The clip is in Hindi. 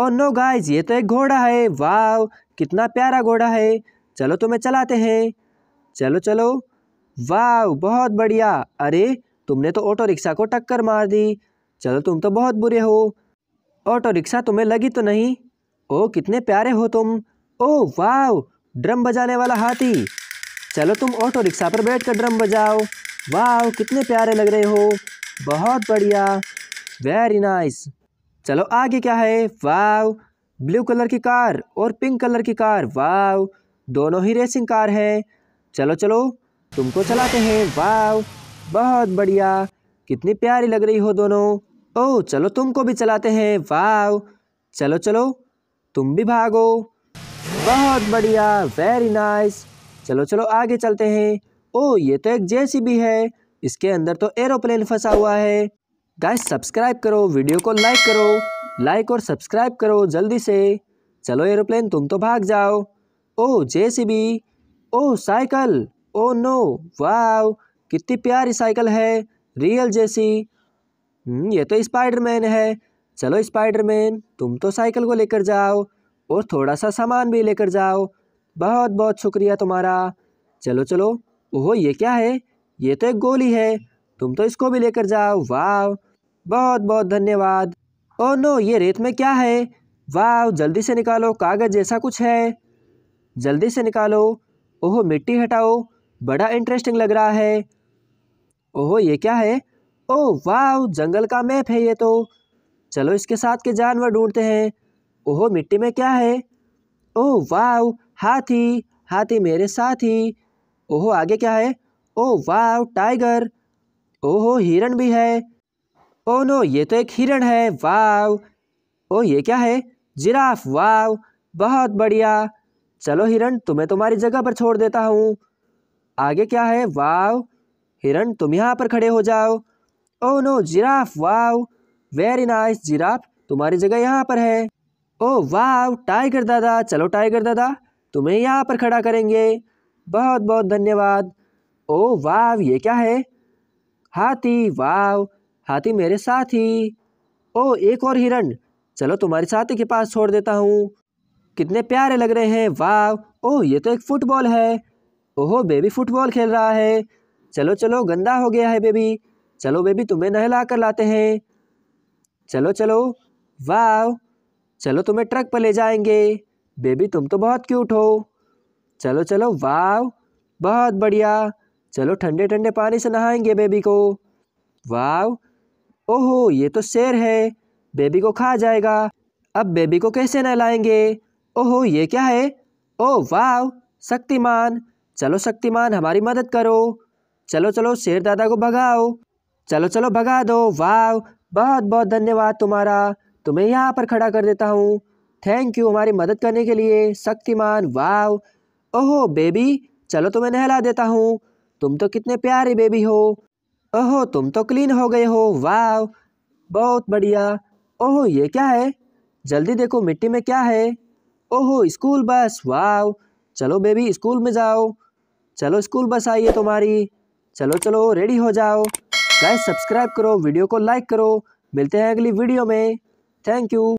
ओ नो गाइस ये तो एक घोड़ा है वाह कितना प्यारा घोड़ा है चलो तुम्हें चलाते हैं चलो चलो वाह बहुत बढ़िया अरे तुमने तो ऑटो रिक्शा को टक्कर मार दी चलो तुम तो बहुत बुरे हो ऑटो रिक्शा तुम्हें लगी तो नहीं ओ कितने प्यारे हो तुम ओ वाह ड्रम बजाने वाला हाथी चलो तुम ऑटो रिक्शा पर बैठ कर ड्रम बजाओ वाह कितने प्यारे लग रहे हो बहुत बढ़िया वेरी नाइस चलो आगे क्या है वाव ब्लू कलर की कार और पिंक कलर की कार वाव दोनों ही रेसिंग कार है चलो चलो तुमको चलाते हैं वाव बहुत बढ़िया कितनी प्यारी लग रही हो दोनों ओ चलो तुमको भी चलाते हैं वाव चलो चलो तुम भी भागो बहुत बढ़िया वेरी नाइस चलो चलो आगे चलते हैं ओ ये तो एक जेसीबी है इसके अंदर तो एरोप्लेन फंसा हुआ है गाइस सब्सक्राइब करो वीडियो को लाइक करो लाइक और सब्सक्राइब करो जल्दी से चलो एरोप्लेन तुम तो भाग जाओ oh JCB oh cycle oh no wow कितनी प्यारी साइकिल है रियल जैसी हम्म, ये तो स्पाइडरमैन है चलो स्पाइडरमैन तुम तो साइकिल को लेकर जाओ और थोड़ा सा सामान भी लेकर जाओ बहुत बहुत शुक्रिया तुम्हारा चलो चलो ओहो ये क्या है ये तो एक गोली है तुम तो इसको भी लेकर जाओ वाह बहुत बहुत धन्यवाद ओ नो ये रेत में क्या है वाह जल्दी से निकालो कागज़ जैसा कुछ है जल्दी से निकालो ओहो मिट्टी हटाओ बड़ा इंटरेस्टिंग लग रहा है ओहो ये क्या है ओ वाह जंगल का मैप है ये तो चलो इसके साथ के जानवर ढूंढते हैं ओहो मिट्टी में क्या है ओ वाह हाथी हाथी मेरे साथ ही ओहो आगे क्या है ओह वाह टाइगर ओहो हिरण भी है ओ नो ये तो एक हिरण है वाव ओ ये क्या है जिराफ वाव बहुत बढ़िया चलो हिरण तुम्हें तुम्हारी जगह पर छोड़ देता हूँ आगे क्या है वाव हिरण तुम यहाँ पर खड़े हो जाओ oh no giraffe wow very nice giraffe तुम्हारी जगह यहाँ पर है ओ वाव टाइगर दादा चलो टाइगर दादा तुम्हें यहाँ पर खड़ा करेंगे बहुत बहुत धन्यवाद ओ वाव ये क्या है हाथी वाव हाथी मेरे साथ ही ओ एक और हिरण चलो तुम्हारे साथी के पास छोड़ देता हूँ कितने प्यारे लग रहे हैं वाह ओह ये तो एक फुटबॉल है ओहो बेबी फुटबॉल खेल रहा है चलो चलो गंदा हो गया है बेबी चलो बेबी तुम्हें नहला कर लाते हैं चलो चलो वाह चलो तुम्हें ट्रक पर ले जाएंगे बेबी तुम तो बहुत क्यूट हो चलो चलो वाह बहुत बढ़िया चलो ठंडे ठंडे पानी से नहाएंगे बेबी को वाह ओहो ये तो शेर है बेबी को खा जाएगा अब बेबी को कैसे नहलाएंगे ओहो ये क्या है ओ वाह शक्तिमान चलो शक्तिमान हमारी मदद करो चलो चलो शेर दादा को भगाओ चलो चलो भगा दो वाह बहुत बहुत धन्यवाद तुम्हारा तुम्हें यहाँ पर खड़ा कर देता हूँ थैंक यू हमारी मदद करने के लिए शक्तिमान वाव ओहो बेबी चलो तुम्हें नहला देता हूँ तुम तो कितने प्यारे बेबी हो ओहो तुम तो क्लीन हो गए हो वाह बहुत बढ़िया ओहो ये क्या है जल्दी देखो मिट्टी में क्या है ओहो स्कूल बस वाह चलो बेबी स्कूल में जाओ चलो स्कूल बस आई है तुम्हारी चलो चलो रेडी हो जाओ गाइस सब्सक्राइब करो वीडियो को लाइक करो मिलते हैं अगली वीडियो में थैंक यू